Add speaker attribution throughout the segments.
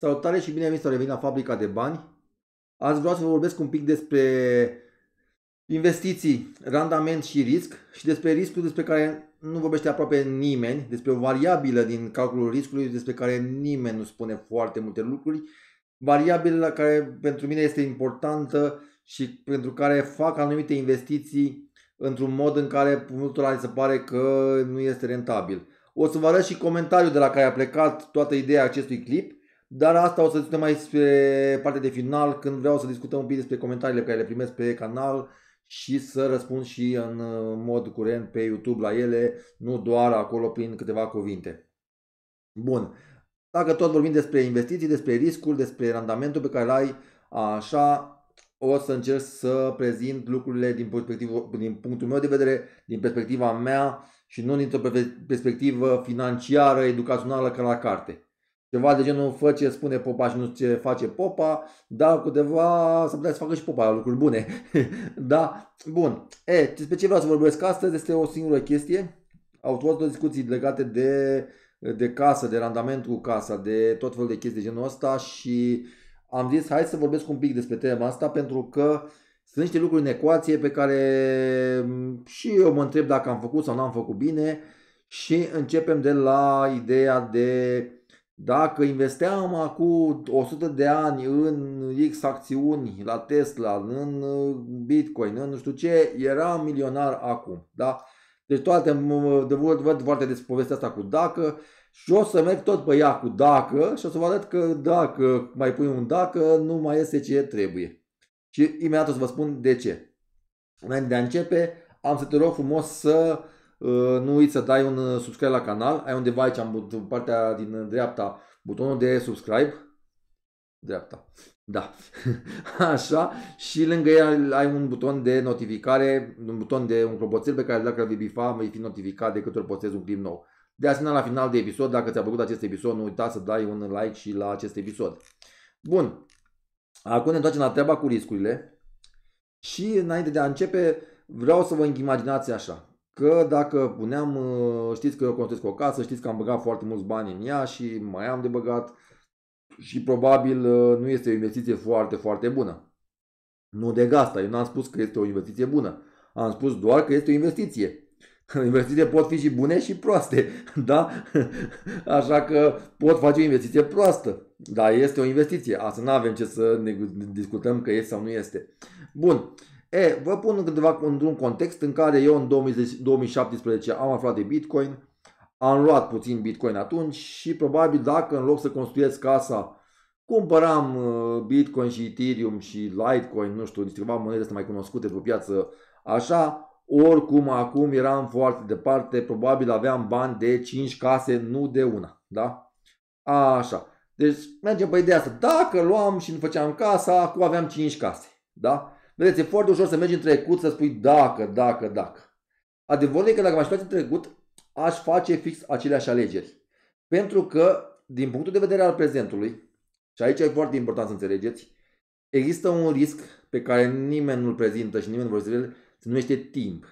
Speaker 1: Salutare și bine ai venit să revin la Fabrica de Bani. Azi vreau să vă vorbesc un pic despre investiții, randament și risc și despre riscul despre care nu vorbește aproape nimeni, despre o variabilă din calculul riscului despre care nimeni nu spune foarte multe lucruri, variabilă care pentru mine este importantă și pentru care fac anumite investiții într-un mod în care multora se pare că nu este rentabil. O să vă arăt și comentariul de la care a plecat toată ideea acestui clip dar asta o să discutăm mai spre partea de final, când vreau să discutăm un pic despre comentariile pe care le primesc pe canal și să răspund și în uh, mod curent pe YouTube la ele, nu doar acolo prin câteva cuvinte. Bun. Dacă tot vorbim despre investiții, despre riscul, despre randamentul pe care îl ai, așa, o să încerc să prezint lucrurile din, din punctul meu de vedere, din perspectiva mea și nu dintr-o perspectivă financiară, educațională ca la carte. Ceva de genul, fă ce spune popa și nu ce face popa, dar cu deva să putea să facă și popa lucruri bune. da? Bun. E, despre ce vreau să vorbesc astăzi este o singură chestie. Au fost discuții legate de, de casă, de randament cu casa, de tot felul de chestii de genul ăsta și am zis hai să vorbesc un pic despre tema asta pentru că sunt niște lucruri în ecuație pe care mm, și eu mă întreb dacă am făcut sau nu am făcut bine și începem de la ideea de dacă investeam acum 100 de ani în X acțiuni la Tesla, în uh, Bitcoin, în nu știu ce, eram milionar acum. Da? Deci toate, de văd văd foarte des povestea asta cu dacă și o să merg tot pe ea cu dacă și o să vă arăt că dacă mai pui un dacă, nu mai este ce trebuie. Și imediat o să vă spun de ce. Înainte de a începe, am să te rog frumos să Uh, nu uiți să dai un uh, subscribe la canal. Ai undeva aici, în partea din uh, dreapta, butonul de subscribe. Dreapta. Da. Așa. Și lângă el ai un buton de notificare, un buton de un clopoțel pe care dacă vei bifa, vei fi notificat de câte ori postez un clip nou. De asemenea, la final de episod, dacă ți-a plăcut acest episod, nu uita să dai un like și la acest episod. Bun. Acum ne întoarcem la treaba cu riscurile. Și înainte de a începe, vreau să vă imaginați așa. Că dacă puneam, uh, știți că eu construiesc o casă, știți că am băgat foarte mulți bani în ea și mai am de băgat și probabil uh, nu este o investiție foarte, foarte bună. Nu de gasta, eu n-am spus că este o investiție bună. Am spus doar că este o investiție. Investiții pot fi și bune și proaste, da? Așa că pot face o investiție proastă, dar este o investiție. Asta nu avem ce să ne discutăm că este sau nu este. Bun, E, vă pun câteva într-un context în care eu în 2017 am aflat de Bitcoin, am luat puțin Bitcoin atunci și probabil dacă în loc să construiesc casa, cumpăram uh, Bitcoin și Ethereum și Litecoin, nu știu, niște ceva monede astea mai cunoscute pe piață, așa, oricum acum eram foarte departe, probabil aveam bani de 5 case, nu de una, da? Așa. Deci mergem pe ideea asta. Dacă luam și nu făceam casa, acum aveam 5 case, da? Vedeți, e foarte ușor să mergi în trecut să spui dacă, dacă, dacă. Adevărul e că dacă m-aș face în trecut, aș face fix aceleași alegeri. Pentru că, din punctul de vedere al prezentului, și aici e foarte important să înțelegeți, există un risc pe care nimeni nu-l prezintă și nimeni nu vorbește el, se numește timp.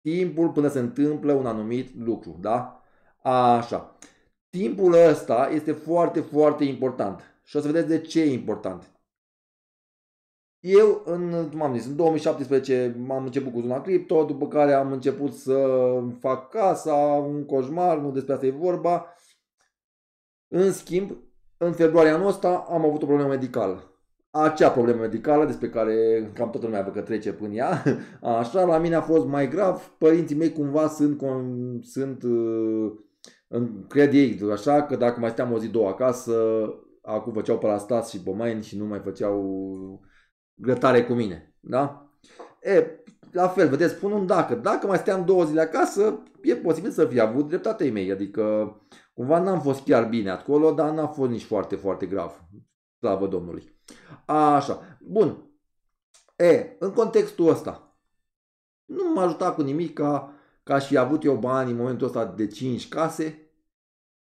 Speaker 1: Timpul până se întâmplă un anumit lucru, da? Așa. Timpul ăsta este foarte, foarte important. Și o să vedeți de ce e important. Eu, în, am zis, în 2017 am început cu zona cripto, după care am început să fac casa, un coșmar, nu despre asta e vorba. În schimb, în februarie anul ăsta am avut o problemă medicală. Acea problemă medicală despre care cam toată lumea văd că trece până ea, așa, la mine a fost mai grav. Părinții mei cumva sunt, sunt uh, în cred ei, așa că dacă mai steam o zi, două acasă, acum făceau parastas și bomain și nu mai făceau grătare cu mine. Da? E, la fel, vedeți, spun un dacă. Dacă mai steam două zile acasă, e posibil să fi avut dreptate mei. Adică, cumva n-am fost chiar bine acolo, dar n-a fost nici foarte, foarte grav. Slavă Domnului. Așa. Bun. E, în contextul ăsta, nu m-a ajutat cu nimic ca, ca și avut eu bani în momentul ăsta de 5 case,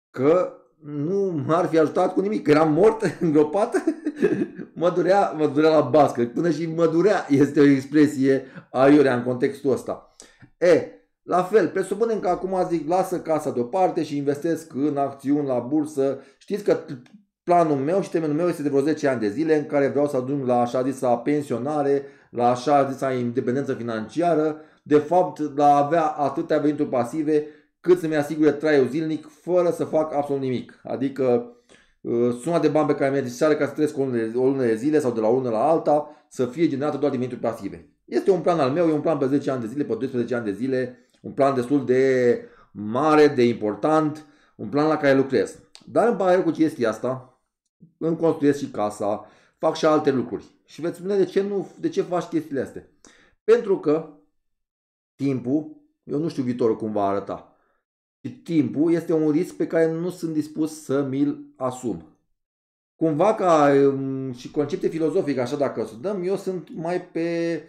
Speaker 1: că nu m-ar fi ajutat cu nimic. Eram mort, îngropat, mă durea, mă durea la bască. Până și mă durea este o expresie aiurea în contextul ăsta. E, la fel, presupunem că acum zic lasă casa deoparte și investesc în acțiuni la bursă. Știți că planul meu și termenul meu este de vreo 10 ani de zile în care vreau să ajung la așa zisa pensionare, la așa zisa independență financiară, de fapt la avea atâtea venituri pasive cât să-mi asigure traiul zilnic fără să fac absolut nimic. Adică uh, suma de bani pe care mi a necesară ca să trăiesc o lună de zile sau de la o lună la alta să fie generată doar din venituri pasive. Este un plan al meu, e un plan pe 10 ani de zile, pe 12 ani de zile, un plan destul de mare, de important, un plan la care lucrez. Dar în paralel cu chestia asta, îmi construiesc și casa, fac și alte lucruri. Și veți spune de ce, nu, de ce faci chestiile astea. Pentru că timpul, eu nu știu viitorul cum va arăta și timpul este un risc pe care nu sunt dispus să mi-l asum. Cumva ca um, și concepte filozofice, așa dacă o să dăm, eu sunt mai pe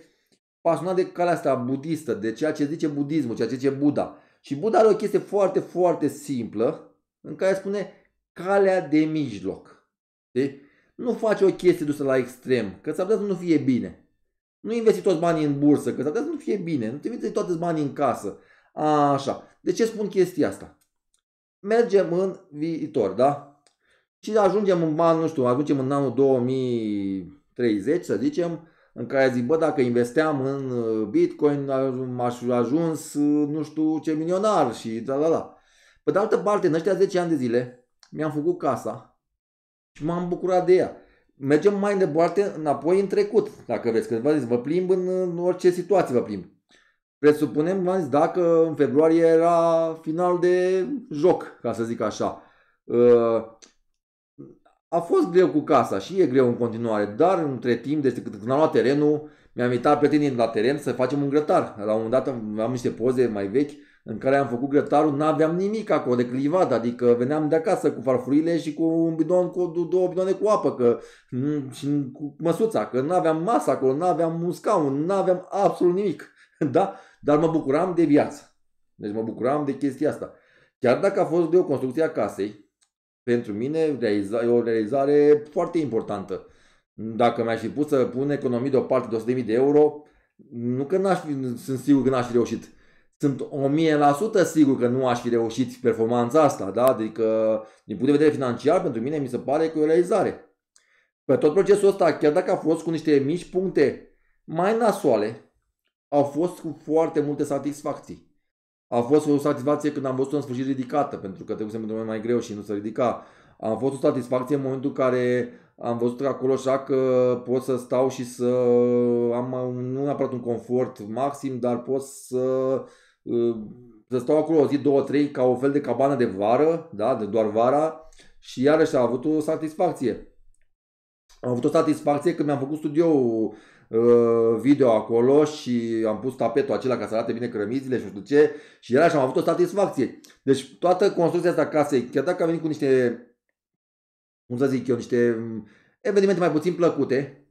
Speaker 1: pasionat de calea asta budistă, de ceea ce zice budismul, ceea ce zice Buddha. Și Buddha are o chestie foarte, foarte simplă în care spune calea de mijloc. De? Nu faci o chestie dusă la extrem, că s-ar putea să nu fie bine. Nu investi toți banii în bursă, că s-ar putea să nu fie bine. Nu te investi toți banii în casă. Așa. De ce spun chestia asta? Mergem în viitor, da? Și ajungem în, ban, nu știu, ajungem în anul 2030, să zicem, în care zic, bă, dacă investeam în uh, Bitcoin, m-aș ajuns, uh, nu știu ce milionar și da, da, da. Pe de altă parte, în ăștia 10 ani de zile, mi-am făcut casa și m-am bucurat de ea. Mergem mai departe, înapoi în trecut, dacă vreți, că vă, zic, vă plimb în, în orice situație, vă plimb. Presupunem, v-am zis, dacă în februarie era final de joc, ca să zic așa. Uh, a fost greu cu casa și e greu în continuare, dar între timp, deci când am luat terenul, mi-am invitat prietenii la teren să facem un grătar. La un moment dat am niște poze mai vechi în care am făcut grătarul, n-aveam nimic acolo de clivat, adică veneam de acasă cu farfurile și cu un bidon, cu două bidone cu apă că, mm, și cu măsuța, că n-aveam masă acolo, n-aveam un scaun, n-aveam absolut nimic. Da? Dar mă bucuram de viață. Deci mă bucuram de chestia asta. Chiar dacă a fost de o construcție a casei, pentru mine e o realizare foarte importantă. Dacă mi-aș fi pus să pun economii deoparte de 100.000 de euro, nu că n-aș fi, sunt sigur că n-aș fi reușit. Sunt 1000% sigur că nu aș fi reușit performanța asta, da? Adică, din punct de vedere financiar, pentru mine mi se pare că e o realizare. Pe tot procesul ăsta, chiar dacă a fost cu niște mici puncte mai nasoale, a fost cu foarte multe satisfacții. A fost o satisfacție când am văzut-o în sfârșit ridicată, pentru că trebuie să mă mai greu și nu se ridica. Am fost o satisfacție în momentul în care am văzut acolo așa că pot să stau și să am nu neapărat un confort maxim, dar pot să, uh, să stau acolo o zi, două, trei, ca o fel de cabană de vară, da, de doar vara și iarăși a avut o satisfacție. Am avut o satisfacție când mi-am făcut studioul Uh, video acolo și am pus tapetul acela ca să arate bine crămizile și nu știu ce și era și am avut o satisfacție. Deci toată construcția asta casei, chiar dacă a venit cu niște, cum să zic eu, niște mm, evenimente mai puțin plăcute,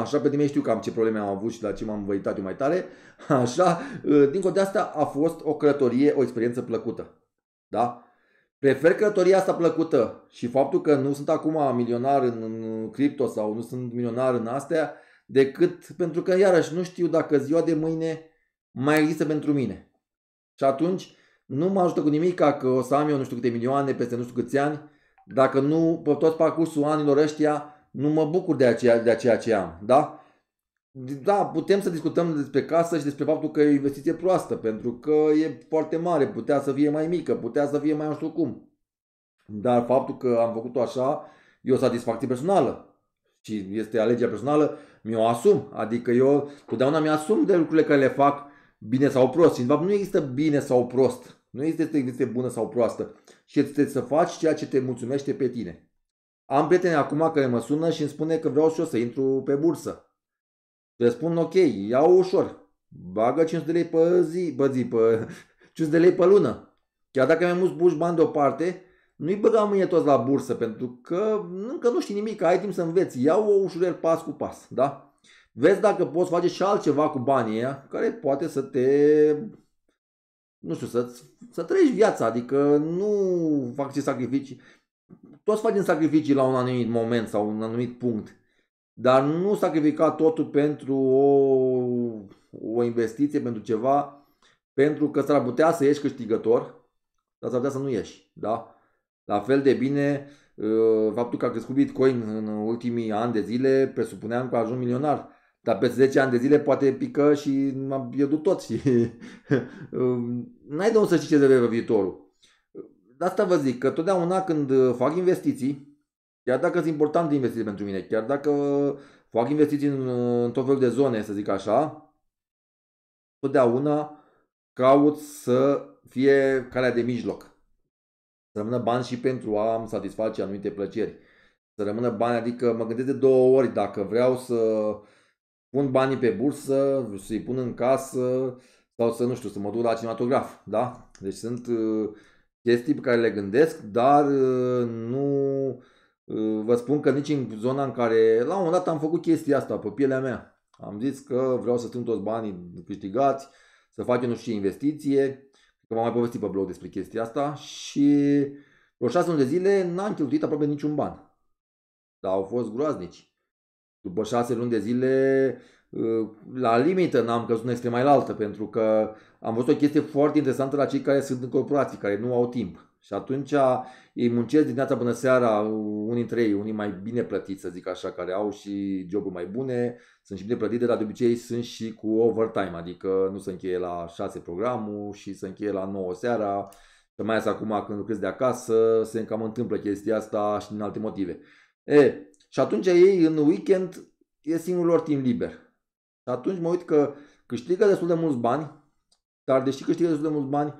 Speaker 1: Așa, pe tine știu cam ce probleme am avut și la ce m-am văitat eu mai tare. Așa, uh, dincolo de asta a fost o călătorie, o experiență plăcută. Da? Prefer călătoria asta plăcută și faptul că nu sunt acum milionar în, în cripto sau nu sunt milionar în astea, decât pentru că iarăși nu știu dacă ziua de mâine mai există pentru mine. Și atunci nu mă ajută cu nimic că o să am eu nu știu câte milioane peste nu știu câți ani, dacă nu, pe tot parcursul anilor ăștia, nu mă bucur de, aceea, de ceea ce am. Da? Da, putem să discutăm despre casă și despre faptul că e o investiție proastă, pentru că e foarte mare, putea să fie mai mică, putea să fie mai nu știu cum. Dar faptul că am făcut-o așa e o satisfacție personală și este alegerea personală, mi-o asum. Adică eu totdeauna mi-asum de lucrurile care le fac bine sau prost. Și, de fapt, nu există bine sau prost. Nu există există bună sau proastă. Și este să faci ceea ce te mulțumește pe tine. Am prieteni acum care mă sună și îmi spune că vreau și eu să intru pe bursă. Răspund ok, iau ușor. Bagă 500 de lei pe zi, pe zi, pe 500 de lei pe lună. Chiar dacă mi-am mulți buși bani deoparte, nu-i băga mâine toți la bursă, pentru că încă nu știi nimic, ai timp să înveți. Ia-o ușurel pas cu pas, da? Vezi dacă poți face și altceva cu banii aia, care poate să te, nu știu, să, să trăiești viața, adică nu fac sacrificii. Toți facem sacrificii la un anumit moment sau un anumit punct, dar nu sacrifica totul pentru o, o investiție, pentru ceva, pentru că s-ar putea să ieși câștigător, dar s-ar putea să nu ieși, da? La fel de bine, uh, faptul că a crescut Bitcoin în ultimii ani de zile presupuneam că a ajuns milionar. Dar peste 10 ani de zile poate pică și m a pierdut tot și um, n-ai de unde să știi ce de viitorul. De asta vă zic că totdeauna când fac investiții, chiar dacă sunt importante investiții pentru mine, chiar dacă fac investiții în, în tot felul de zone, să zic așa, totdeauna caut să fie calea de mijloc. Să rămână bani și pentru a-mi satisface anumite plăceri. Să rămână bani, adică mă gândesc de două ori dacă vreau să pun banii pe bursă, să-i pun în casă sau să, nu știu, să mă duc la cinematograf, da? Deci sunt uh, chestii pe care le gândesc, dar uh, nu uh, vă spun că nici în zona în care, la un moment dat am făcut chestia asta pe pielea mea. Am zis că vreau să strâng toți banii câștigați, să fac eu nu știu investiție, că m-am mai povestit pe blog despre chestia asta și vreo șase luni de zile n-am cheltuit aproape niciun ban. Dar au fost groaznici. După șase luni de zile, uh, la limită n-am căzut în extrema altă, pentru că am văzut o chestie foarte interesantă la cei care sunt în corporații, care nu au timp. Și atunci ei muncesc dimineața până seara, unii dintre ei, unii mai bine plătiți, să zic așa, care au și joburi mai bune, sunt și bine plătite, dar de obicei sunt și cu overtime, adică nu se încheie la 6 programul și se încheie la 9 seara, și mai ales acum când lucrezi de acasă, se cam întâmplă chestia asta și din alte motive. E, și atunci ei în weekend e singurul lor timp liber. Și atunci mă uit că câștigă destul de mulți bani, dar deși câștigă destul de mulți bani,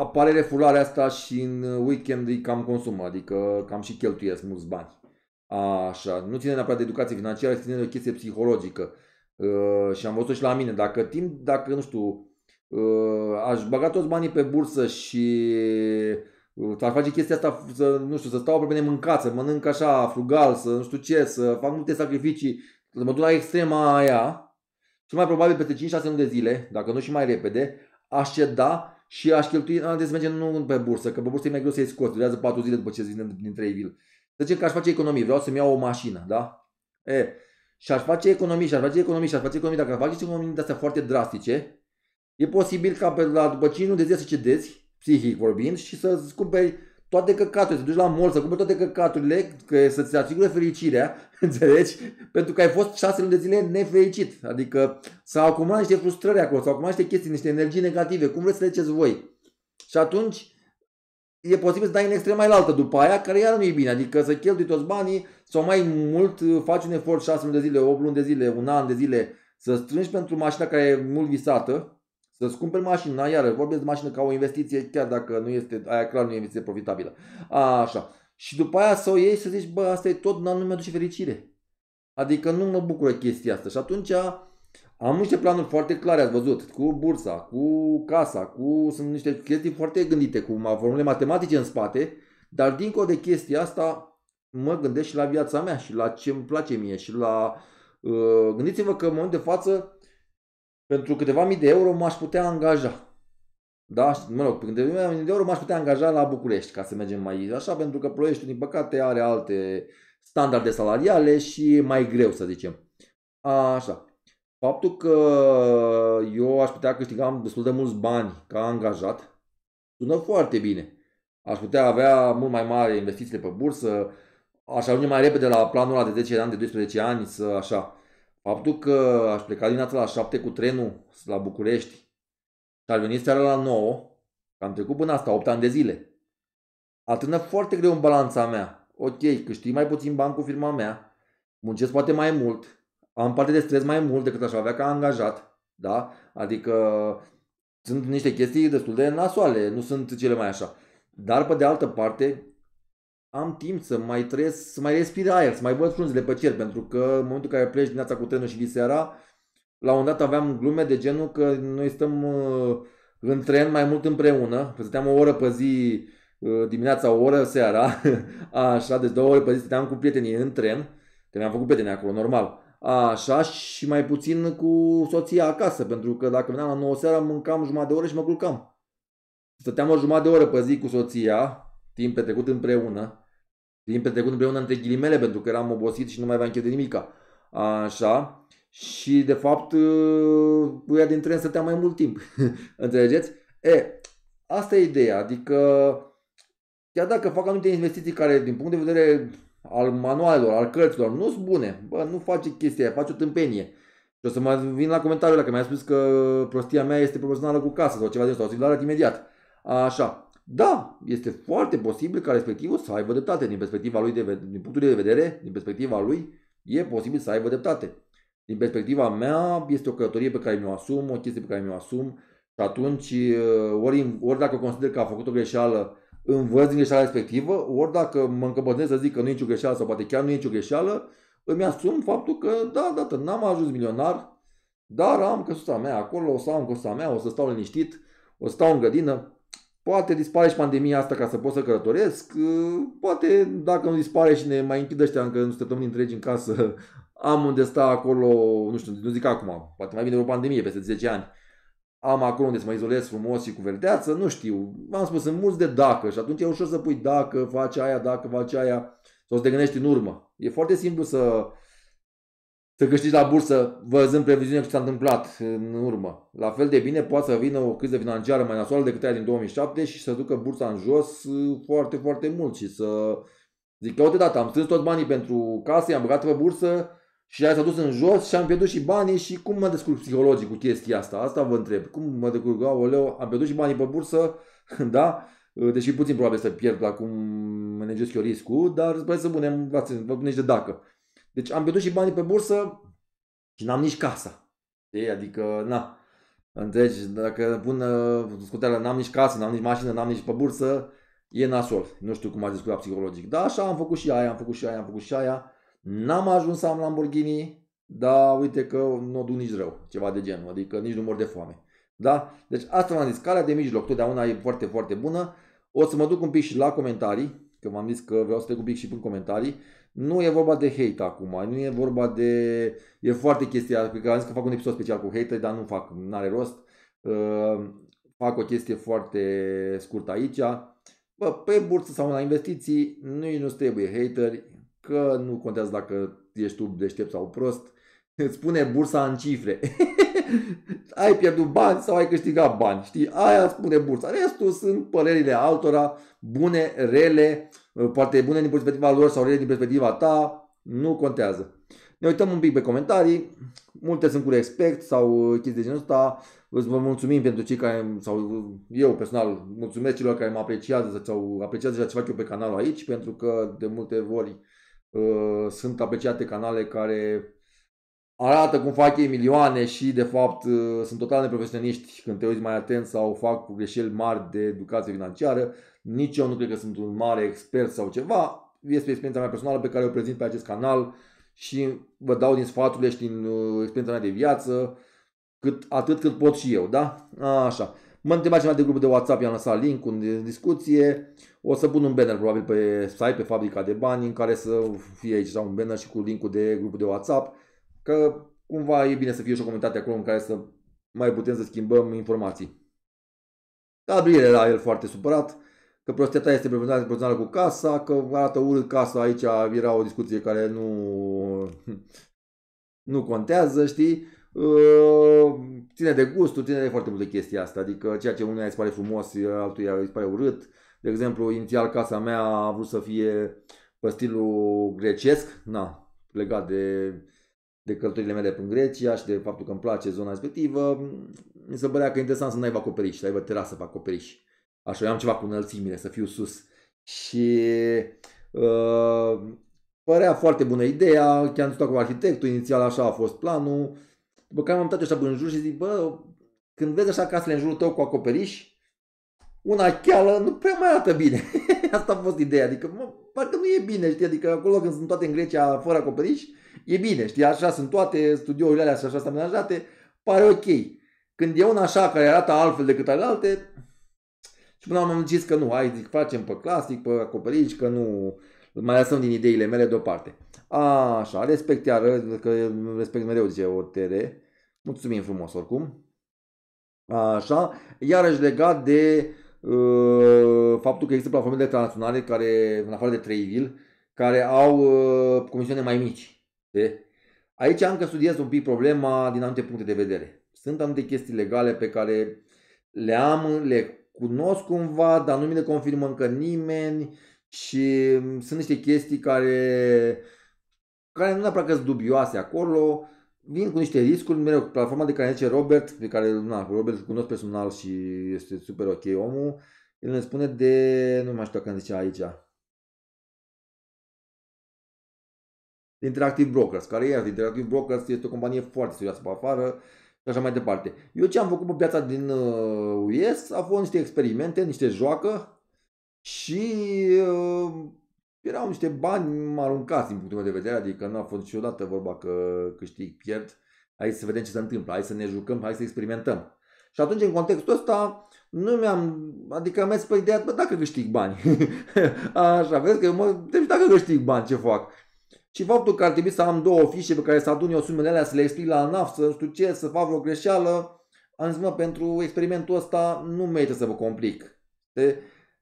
Speaker 1: apare refularea asta și în uh, weekend îi cam consum, adică cam și cheltuiesc mulți bani. Așa, nu ține neapărat de educație financiară, ține de o chestie psihologică. Uh, și am văzut și la mine, dacă timp, dacă nu știu, uh, aș băga toți banii pe bursă și uh, ar face chestia asta, să, nu știu, să stau aproape mâncat să mănânc așa, frugal, să nu știu ce, să fac multe sacrificii, să mă duc la extrema aia, și mai probabil peste 5-6 luni de zile, dacă nu și mai repede, aș ceda și aș cheltui, am de să mergem nu pe bursă, că pe bursă e mai greu să-i scoți, durează 4 zile după ce zic din 3 vil. Să zicem că aș face economii, vreau să-mi iau o mașină, da? E, și aș face economii, și aș face economii, și aș face economii, dacă faci economii de astea foarte drastice, e posibil ca pe la, după 5 luni de zile să cedezi, psihic vorbind, și să-ți cumperi toate căcaturile, să duci la mall, să cumperi toate căcaturile, că să-ți asigure fericirea, înțelegi? Pentru că ai fost șase luni de zile nefericit. Adică s-au acumulat niște frustrări acolo, s-au acumulat niște chestii, niște energii negative, cum vreți să le voi. Și atunci e posibil să dai în extrema la altă după aia, care iar nu e bine. Adică să cheltui toți banii sau mai mult faci un efort șase luni de zile, 8 luni de zile, un an de zile să strângi pentru mașina care e mult visată, să-ți cumperi mașina, iar vorbesc de mașină ca o investiție, chiar dacă nu este, aia clar nu e investiție profitabilă. A, așa. Și după aia să o iei și să zici, bă, asta e tot, dar nu mi-aduce fericire. Adică nu mă bucură chestia asta. Și atunci am niște planuri foarte clare, ați văzut, cu bursa, cu casa, cu... Sunt niște chestii foarte gândite, cu formule matematice în spate, dar dincolo de chestia asta, mă gândesc și la viața mea și la ce îmi place mie și la... Uh, gândiți-vă că în momentul de față pentru câteva mii de euro m-aș putea angaja. Da? Mă rog, pentru câteva mii de euro m-aș putea angaja la București, ca să mergem mai așa, pentru că Ploieștiul, din păcate, are alte standarde salariale și mai greu, să zicem. Așa. Faptul că eu aș putea câștiga destul de mulți bani ca angajat, sună foarte bine. Aș putea avea mult mai mari investiții pe bursă, aș ajunge mai repede la planul ăla de 10 ani, de 12 ani, să așa. Faptul că aș pleca dimineața la 7 cu trenul la București și ar veni seara la 9, că am trecut până asta 8 ani de zile, atână foarte greu în balanța mea. Ok, câștig mai puțin bani cu firma mea, muncesc poate mai mult, am parte de stres mai mult decât aș avea ca angajat, da? Adică sunt niște chestii destul de nasoale, nu sunt cele mai așa. Dar pe de altă parte, am timp să mai trăiesc, să mai respir aer, să mai văd frunzele pe cer, pentru că în momentul în care pleci dimineața cu trenul și vii seara, la un dat aveam glume de genul că noi stăm uh, în tren mai mult împreună, stăteam o oră pe zi uh, dimineața, o oră seara, așa, deci două ore pe zi stăteam cu prietenii în tren, că mi-am făcut prieteni acolo, normal, așa și mai puțin cu soția acasă, pentru că dacă veneam la 9 seara, mâncam jumătate de oră și mă culcam. Stăteam o jumătate de oră pe zi cu soția, timp petrecut împreună, din petrecut împreună între ghilimele pentru că eram obosit și nu mai aveam chef de nimica. Așa. Și de fapt ăia uh, din tren stătea mai mult timp. Înțelegeți? E, asta e ideea. Adică chiar dacă fac anumite investiții care din punct de vedere al manualelor, al cărților, nu sunt bune. Bă, nu face chestia aia, faci o tâmpenie. Și o să mă vin la comentariul dacă că mi-a spus că prostia mea este proporțională cu casa sau ceva de asta, o să arăt imediat. Așa. Da, este foarte posibil ca respectivul să aibă dreptate din perspectiva lui, de, din punctul de vedere, din perspectiva lui, e posibil să aibă dreptate. Din perspectiva mea, este o călătorie pe care mi-o asum, o chestie pe care mi-o asum și atunci, uh, ori, ori dacă consider că a făcut o greșeală, învăț din greșeala respectivă, ori dacă mă încăpătnesc să zic că nu e nicio greșeală sau poate chiar nu e nicio greșeală, îmi asum faptul că, da, dată, da, n-am ajuns milionar, dar am căsuța mea acolo, o să am căsuța mea, o să stau liniștit, o să stau în grădină, Poate dispare și pandemia asta ca să pot să călătoresc, uh, poate dacă nu dispare și ne mai închidă ăștia încă nu stătăm întregi în casă, am unde sta acolo, nu știu, nu zic acum, poate mai vine o pandemie peste 10 ani, am acolo unde să mă izolez frumos și cu verdeață, nu știu. Am spus, sunt mulți de dacă și atunci e ușor să pui dacă faci aia, dacă faci aia sau să te gândești în urmă. E foarte simplu să, să câștigi la bursă văzând previziunea ce s-a întâmplat în urmă. La fel de bine poate să vină o criză financiară mai nasoală decât aia din 2007 și să ducă bursa în jos uh, foarte, foarte mult și să zic că odată am strâns toți banii pentru casă, i-am băgat pe bursă și aia s-a dus în jos și am pierdut și banii și cum mă descurc psihologic cu chestia asta? Asta vă întreb. Cum mă descurc? Aoleu, am pierdut și banii pe bursă, da? Uh, deși puțin probabil să pierd la cum managez eu riscul, dar să punem, vă nici de dacă. Deci am pierdut și banii pe bursă și n-am nici casa. Ei, Adică, na, înțelegi, dacă pun uh, scoteală, n-am nici casă, n-am nici mașină, n-am nici pe bursă, e nasol. Nu știu cum a discutat psihologic. Da, așa am făcut și aia, am făcut și aia, am făcut și aia. N-am ajuns să am Lamborghini, dar uite că nu o duc nici rău, ceva de genul, adică nici nu mor de foame. Da? Deci asta v-am zis, calea de mijloc totdeauna e foarte, foarte bună. O să mă duc un pic și la comentarii, că v-am zis că vreau să te cubic și prin comentarii, nu e vorba de hate acum, nu e vorba de... E foarte chestia, cred că am zis că fac un episod special cu hate, dar nu fac, nu are rost. Uh, fac o chestie foarte scurtă aici. Bă, pe bursă sau la investiții, nu nu trebuie hateri, că nu contează dacă ești tu deștept sau prost, Îți spune bursa în cifre. ai pierdut bani sau ai câștigat bani. Știi? Aia spune bursa. Restul sunt părerile altora, bune, rele, poate bune din perspectiva lor sau rele din perspectiva ta. Nu contează. Ne uităm un pic pe comentarii. Multe sunt cu respect sau chestii de genul ăsta. Îți vă mulțumim pentru cei care, sau eu personal, mulțumesc celor care mă apreciază sau apreciază ceea ce fac eu pe canalul aici, pentru că de multe ori uh, sunt apreciate canale care arată cum fac ei milioane și de fapt uh, sunt total neprofesioniști când te uiți mai atent sau fac cu greșeli mari de educație financiară. Nici eu nu cred că sunt un mare expert sau ceva. Este experiența mea personală pe care o prezint pe acest canal și vă dau din sfaturile și din uh, experiența mea de viață cât, atât cât pot și eu, da? Așa. Mă întreba cineva de grupul de WhatsApp, i-am lăsat link în discuție. O să pun un banner probabil pe site, pe fabrica de bani, în care să fie aici un banner și cu linkul de grupul de WhatsApp că cumva e bine să fie și o comunitate acolo în care să mai putem să schimbăm informații. Gabriel era el foarte supărat că prostia este prevăzută personală cu casa, că arată urât casa aici, era o discuție care nu, nu contează, știi? Ă, ține de gustul, ține de foarte multe chestii asta, adică ceea ce unul îi pare frumos, altul îi pare urât. De exemplu, inițial casa mea a vrut să fie pe stilul grecesc, na, legat de de călătorile mele prin Grecia și de faptul că îmi place zona respectivă, mi se părea că e interesant să nu aibă acoperiș, să aibă terasă pe acoperiș. Așa, eu am ceva cu înălțimile, să fiu sus. Și uh, părea foarte bună ideea, chiar am discutat cu arhitectul, inițial așa a fost planul. După care m-am uitat așa în jur și zic, bă, când vezi așa casele în jurul tău cu acoperiș, una cheală nu prea mai arată bine. Asta a fost ideea, adică mă, parcă nu e bine, știi, adică acolo când sunt toate în Grecia fără acoperiș, E bine, știi, așa sunt toate studiourile alea și așa sunt amenajate, pare ok. Când e una așa care arată altfel decât ale alte, și până am zis că nu, hai zic, facem pe clasic, pe acoperiș, că nu mai lăsăm din ideile mele deoparte. A, așa, respect iar, că respect mereu, zice OTR. Mulțumim frumos oricum. Așa, iarăși legat de uh, faptul că există platforme internaționale care, în afară de Travel, care au uh, comisiune mai mici. De? Aici încă studiez un pic problema din anumite puncte de vedere. Sunt anumite chestii legale pe care le am, le cunosc cumva, dar nu mi le confirmă încă nimeni și sunt niște chestii care, care nu neapărat că sunt dubioase acolo, vin cu niște riscuri, mereu, platforma de care zice Robert, pe care na, Robert îl cunosc personal și este super ok omul, el ne spune de, nu mai știu dacă îmi zice aici, Interactive Brokers, care e Interactive Brokers este o companie foarte serioasă pe afară și așa mai departe. Eu ce am făcut pe piața din US uh, a fost niște experimente, niște joacă și uh, erau niște bani aruncați din punctul meu de vedere, adică nu a fost niciodată vorba că câștig, pierd. Hai să vedem ce se întâmplă, hai să ne jucăm, hai să experimentăm. Și atunci, în contextul ăsta, nu mi-am, adică am mers pe ideea, bă, dacă câștig bani. Așa, vezi că eu mă, deci dacă câștig bani, ce fac? Și faptul că ar trebui să am două fișe pe care să adun eu sumele alea, să le explic la ANAF, să nu știu ce, să fac o greșeală, am zis, mă, pentru experimentul ăsta nu merită să vă complic. De,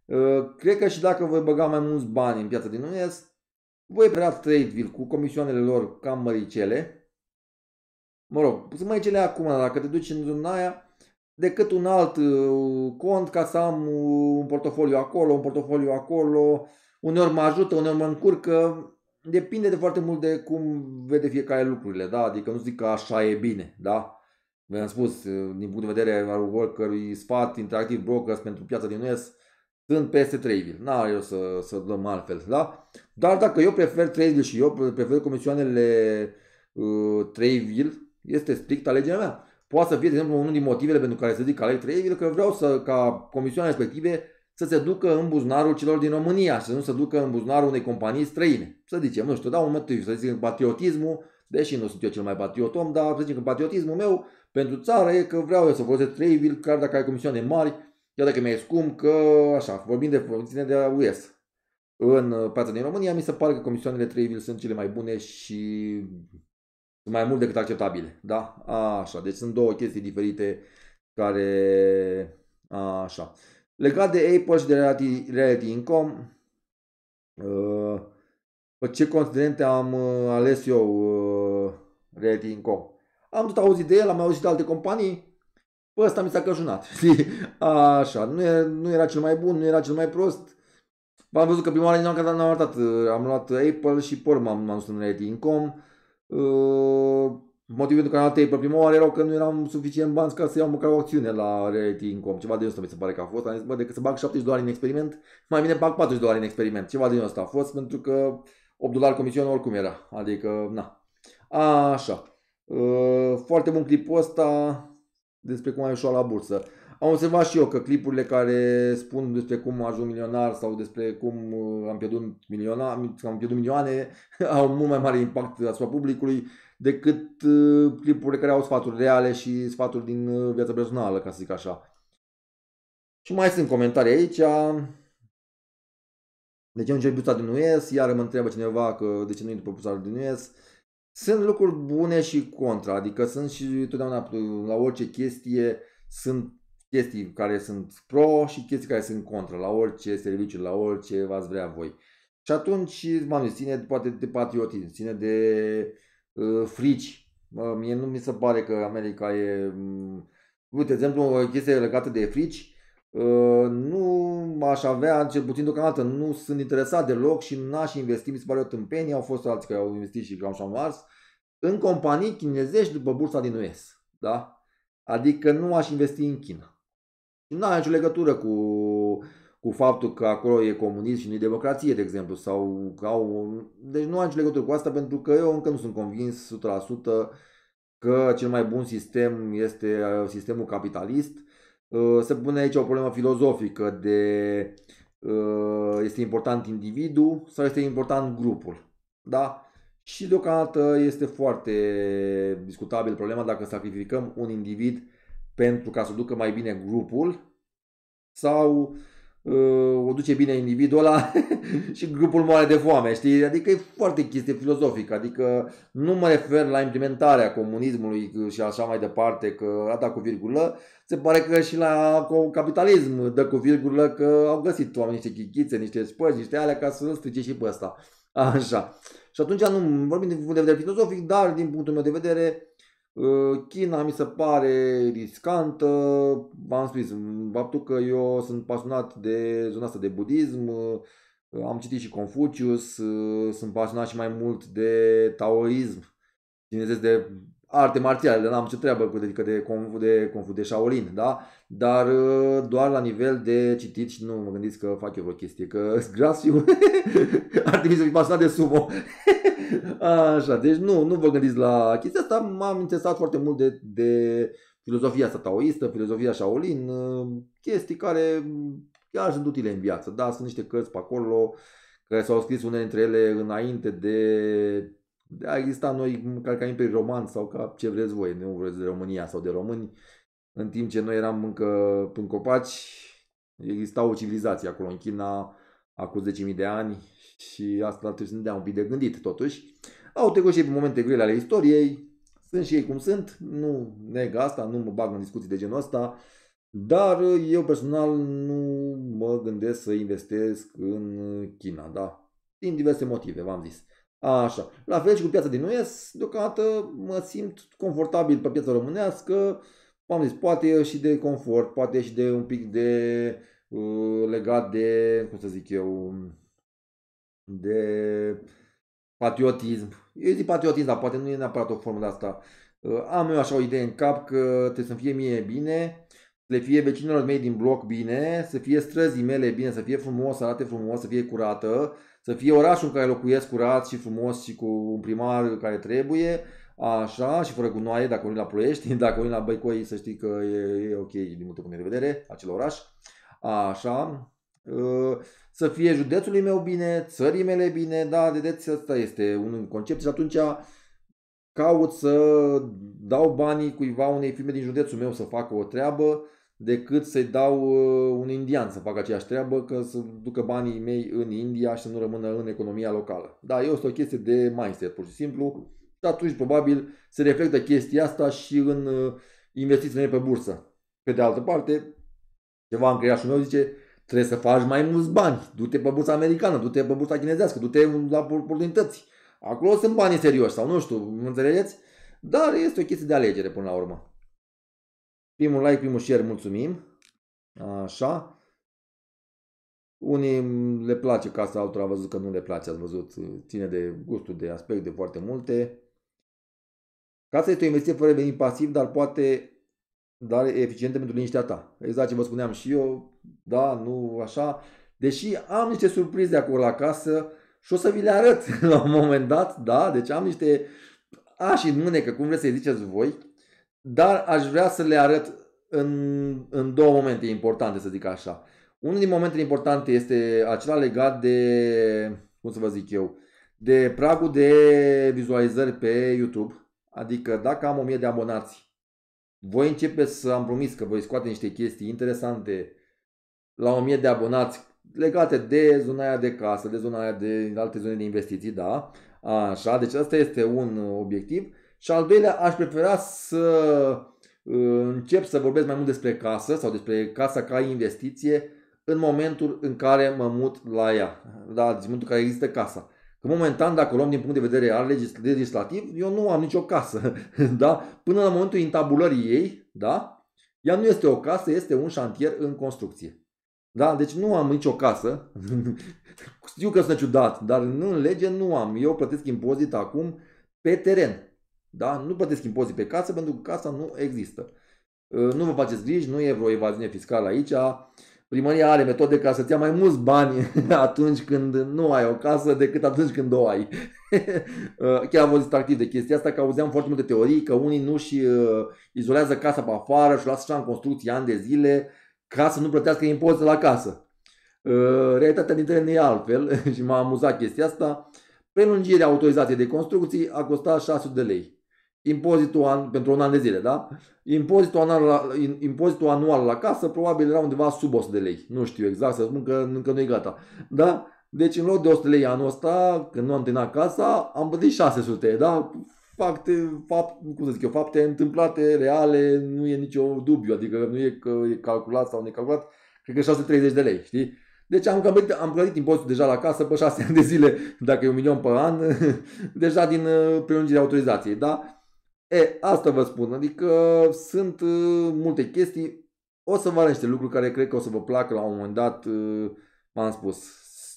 Speaker 1: uh, cred că și dacă voi băga mai mulți bani în piața din US, voi prea Tradeville cu comisioanele lor cam măricele. Mă rog, sunt măricele acum, dacă te duci în zona aia, decât un alt ă, cont ca să am un portofoliu acolo, un portofoliu acolo, uneori mă ajută, uneori mă încurcă, depinde de foarte mult de cum vede fiecare lucrurile, da? Adică nu zic că așa e bine, da? V-am spus, din punct de vedere al oricărui sfat interactiv brokers pentru piața din US, sunt peste tradeville. Nu are eu să, să dăm altfel, da? Dar dacă eu prefer tradeville și eu prefer comisioanele uh, tradeville, este strict alegerea mea. Poate să fie, de exemplu, unul din motivele pentru care să zic că aleg tradeville, că vreau să, ca comisioanele respective să se ducă în buzunarul celor din România și să nu se ducă în buzunarul unei companii străine. Să zicem, nu știu, dau un motiv, să zicem patriotismul, deși nu sunt eu cel mai patriot om, dar să zicem că patriotismul meu pentru țară e că vreau eu să folosesc Travel, chiar dacă ai comisioane mari, chiar dacă mi-e scump, că așa, vorbim de funcție de US. În uh, piața din România mi se pare că comisioanele Travel sunt cele mai bune și sunt mai mult decât acceptabile. Da? Așa, deci sunt două chestii diferite care... Așa. Legat de Apple și de Reality, Income, uh, pe ce continente am uh, ales eu uh, Reality Income? Am tot auzit de el, am mai auzit de alte companii, Bă, ăsta mi s-a căjunat. Așa, nu era, nu era cel mai bun, nu era cel mai prost. Am văzut că prima oară n-am, arătat. Am luat Apple și porm m am, am dus în Reality Income. Uh, Motivul pentru care n-am pe prima oară erau că nu eram suficient bani ca să iau măcar o acțiune la income. ceva de ăsta mi se pare că a fost. Am zis, bă, decât să bag 70 dolari în experiment, mai bine bag 40 dolari în experiment. Ceva de ăsta a fost, pentru că 8 dolari comisionul oricum era. Adică, na. Așa. Uh, foarte bun clipul ăsta despre cum ai ușor la bursă. Am observat și eu că clipurile care spun despre cum ajung milionar sau despre cum uh, am pierdut, milionar am pierdut milioane au mult mai mare impact asupra publicului decât uh, clipurile care au sfaturi reale și sfaturi din uh, viața personală, ca să zic așa. Și mai sunt comentarii aici. De ce nu începi buța din US? Iar mă întreabă cineva că de ce nu intru pe buța din US. Sunt lucruri bune și contra, adică sunt și totdeauna la orice chestie sunt chestii care sunt pro și chestii care sunt contra, la orice serviciu, la orice v-ați vrea voi. Și atunci, m-am zis, ține poate de patriotism, ține de Ă, frici. Mie nu mi se pare că America e... Uite, exemplu, o chestie legată de frici, ă, nu aș avea, cel puțin deocamdată, nu sunt interesat deloc și n-aș investi, mi se pare o tâmpenie, au fost alții care au investit și cam și-au mars, în companii chinezești după bursa din US. Da? Adică nu aș investi în China. Nu are nicio legătură cu cu faptul că acolo e comunism și nu e democrație, de exemplu, sau că au... Deci nu am nicio legătură cu asta pentru că eu încă nu sunt convins 100% că cel mai bun sistem este uh, sistemul capitalist. Uh, se pune aici o problemă filozofică de uh, este important individul sau este important grupul. Da? Și deocamdată este foarte discutabil problema dacă sacrificăm un individ pentru ca să ducă mai bine grupul sau uh, Ă, o duce bine individul ăla și grupul moare de foame, știi? Adică e foarte chestie filozofică, adică nu mă refer la implementarea comunismului și așa mai departe, că dat cu virgulă, se pare că și la capitalism dă cu virgulă că au găsit oameni niște chichițe, niște spăzi, niște alea ca să strice și pe ăsta. Așa. Și atunci nu vorbim din punct de vedere filozofic, dar din punctul meu de vedere Ă, China mi se pare riscantă, am spus, faptul că eu sunt pasionat de zona asta de budism, ă, am citit și Confucius, ă, sunt pasionat și mai mult de taoism, chinezesc de arte marțiale, dar n-am ce treabă cu adică de, de, de, de, de Shaolin, da? Dar doar la nivel de citit și nu mă gândiți că fac eu o chestie, că gras fiu, ar trebui să fi pasionat de sumo. Așa, deci nu, nu vă gândiți la chestia asta. M-am interesat foarte mult de, de filozofia asta taoistă, filozofia Shaolin, chestii care chiar sunt utile în viață. Da, sunt niște cărți pe acolo care s-au scris unele dintre ele înainte de de a exista noi ca, ca imperiu roman sau ca ce vreți voi, nu vreți de România sau de români, în timp ce noi eram încă în copaci, exista o civilizație acolo în China acum 10.000 de ani și asta ar trebui să ne dea un pic de gândit, totuși. Au trecut și momente grele ale istoriei, sunt și ei cum sunt, nu neg asta, nu mă bag în discuții de genul ăsta, dar eu personal nu mă gândesc să investesc în China, da? Din diverse motive, v-am zis. Așa. La fel și cu piața din US, deocamdată mă simt confortabil pe piața românească, am zis, poate e și de confort, poate e și de un pic de uh, legat de, cum să zic eu, de patriotism. Eu zic patriotism, dar poate nu e neapărat o formă de asta. Ă, am eu așa o idee în cap că trebuie să fie mie bine, să le fie vecinilor mei din bloc bine, să fie străzii mele bine, să fie frumos, să arate frumos, să fie curată, să fie orașul în care locuiesc curat și frumos și cu un primar care trebuie, așa, și fără gunoaie, dacă nu la Ploiești, dacă nu la Băicoi, să știi că e, e ok din multe punct de vedere, acel oraș, așa, ă, să fie județului meu bine, țării mele bine, da, vedeți, asta este un concept și atunci caut să dau banii cuiva unei firme din județul meu să facă o treabă decât să-i dau uh, un indian să facă aceeași treabă, că să ducă banii mei în India și să nu rămână în economia locală. Da, e o chestie de mindset, pur și simplu. Și atunci, probabil, se reflectă chestia asta și în uh, investițiile pe bursă. Pe de altă parte, ceva în creașul meu zice, Trebuie să faci mai mulți bani. Du-te pe bursa americană, du-te pe bursa chinezească, du-te la oportunități. Acolo sunt bani serioși sau nu știu, înțelegeți? Dar este o chestie de alegere până la urmă. Primul like, primul share, mulțumim. Așa. Unii le place casa, altora a văzut că nu le place, ați văzut. Ține de gustul, de aspect, de foarte multe. Casa este o investiție fără venit pasiv, dar poate dar eficiente pentru liniștea ta. Exact ce vă spuneam și eu, da, nu așa. Deși am niște surprize acolo la casă și o să vi le arăt la un moment dat, da, deci am niște ași în mânecă, cum vreți să-i ziceți voi, dar aș vrea să le arăt în, în două momente importante, să zic așa. Unul din momentele importante este acela legat de, cum să vă zic eu, de pragul de vizualizări pe YouTube. Adică dacă am 1000 de abonați voi începe să am promis că voi scoate niște chestii interesante la 1000 de abonați legate de zona aia de casă, de zona aia de alte zone de investiții, da? Așa, deci asta este un obiectiv. Și al doilea, aș prefera să uh, încep să vorbesc mai mult despre casă sau despre casa ca investiție în momentul în care mă mut la ea, da, deci în momentul în care există casa. Că momentan, dacă o luăm din punct de vedere al legislativ, eu nu am nicio casă. Da? Până la momentul intabulării ei, da? ea nu este o casă, este un șantier în construcție. Da? Deci nu am nicio casă. Știu că sunt ciudat, dar nu în lege nu am. Eu plătesc impozit acum pe teren. Da? Nu plătesc impozit pe casă pentru că casa nu există. Nu vă faceți griji, nu e vreo evaziune fiscală aici. Primăria are metode ca să-ți ia mai mulți bani atunci când nu ai o casă decât atunci când o ai. Chiar am văzut activ de chestia asta, că auzeam foarte multe teorii că unii nu și uh, izolează casa pe afară și o lasă așa în construcție ani de zile ca să nu plătească impozite la casă. Uh, realitatea din teren e altfel și m-a amuzat chestia asta. Prelungirea autorizației de construcții a costat 600 de lei impozitul an, pentru un an de zile, da? Impozitul anual, la, impozitul anual la casă probabil era undeva sub 100 de lei. Nu știu exact, să spun că încă nu e gata. Da? Deci în loc de 100 lei anul ăsta, când nu am terminat casa, am plătit 600, da? Fapte, fapt, cum să zic eu, fapte întâmplate, reale, nu e nicio dubiu, adică nu e că e calculat sau necalculat, cred că 630 de lei, știi? Deci am plătit, am plătit impozitul deja la casă pe 6 ani de zile, dacă e un milion pe an, deja din uh, prelungirea autorizației, da? E, asta vă spun, adică sunt uh, multe chestii. O să vă arăt niște lucruri care cred că o să vă placă la un moment dat, m-am uh, spus.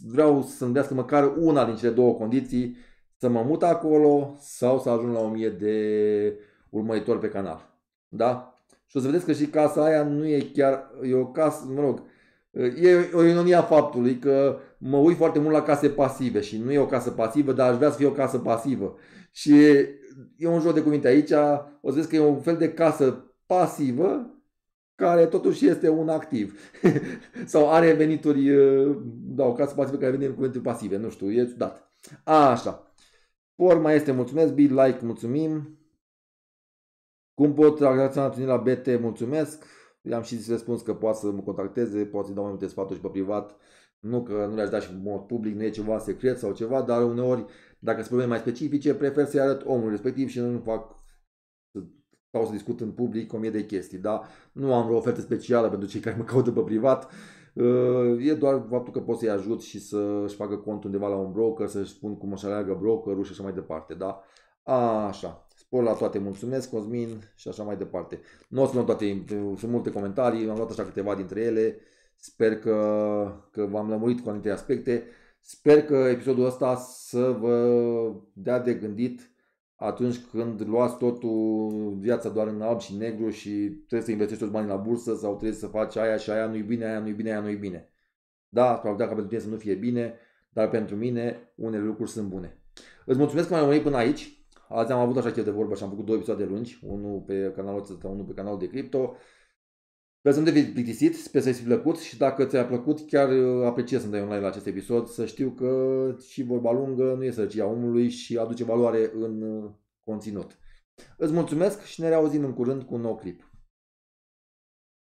Speaker 1: Vreau să îmi dească măcar una din cele două condiții, să mă mut acolo sau să ajung la 1000 de urmăritori pe canal. Da? Și o să vedeți că și casa aia nu e chiar, e o casă, mă rog, e o a faptului că mă uit foarte mult la case pasive și nu e o casă pasivă, dar aș vrea să fie o casă pasivă. Și e un joc de cuvinte aici, o să vezi că e un fel de casă pasivă care totuși este un activ sau are venituri, da, o casă pasivă care vine în cuvinte pasive, nu știu, e ciudat. A, așa. Forma este mulțumesc, be like, mulțumim. Cum pot reacționa la BT, mulțumesc. I-am și răspuns că poate să mă contacteze, poate să-i dau mai multe sfaturi și pe privat. Nu că nu le-aș da și mod public, nu e ceva secret sau ceva, dar uneori, dacă sunt mai specifice, prefer să-i arăt omul respectiv și nu fac sau să discut în public o mie de chestii, dar nu am o ofertă specială pentru cei care mă caută pe privat. Uh, e doar faptul că pot să-i ajut și să-și facă cont undeva la un broker, să-și spun cum își aleagă brokerul și așa mai departe. Da? Așa, spor la toate, mulțumesc Cosmin și așa mai departe. Nu o să luăm toate, sunt multe comentarii, am luat așa câteva dintre ele. Sper că, că v-am lămurit cu anumite aspecte. Sper că episodul ăsta să vă dea de gândit atunci când luați totul viața doar în alb și negru și trebuie să investești toți banii la bursă sau trebuie să faci aia și aia nu-i bine, aia nu-i bine, aia nu-i bine. Da, probabil că pentru tine să nu fie bine, dar pentru mine unele lucruri sunt bune. Îți mulțumesc că m-ai urmărit până aici. Azi am avut așa chef de vorbă și am făcut două episoade lungi, unul pe canalul ăsta, unul pe canalul de cripto. Sper să nu te plictisit, sper să-i fi plăcut și dacă ți-a plăcut, chiar uh, apreciez să dai un like la acest episod, să știu că și vorba lungă nu e sărăcia omului și aduce valoare în uh, conținut. Îți mulțumesc și ne reauzim în curând cu un nou clip.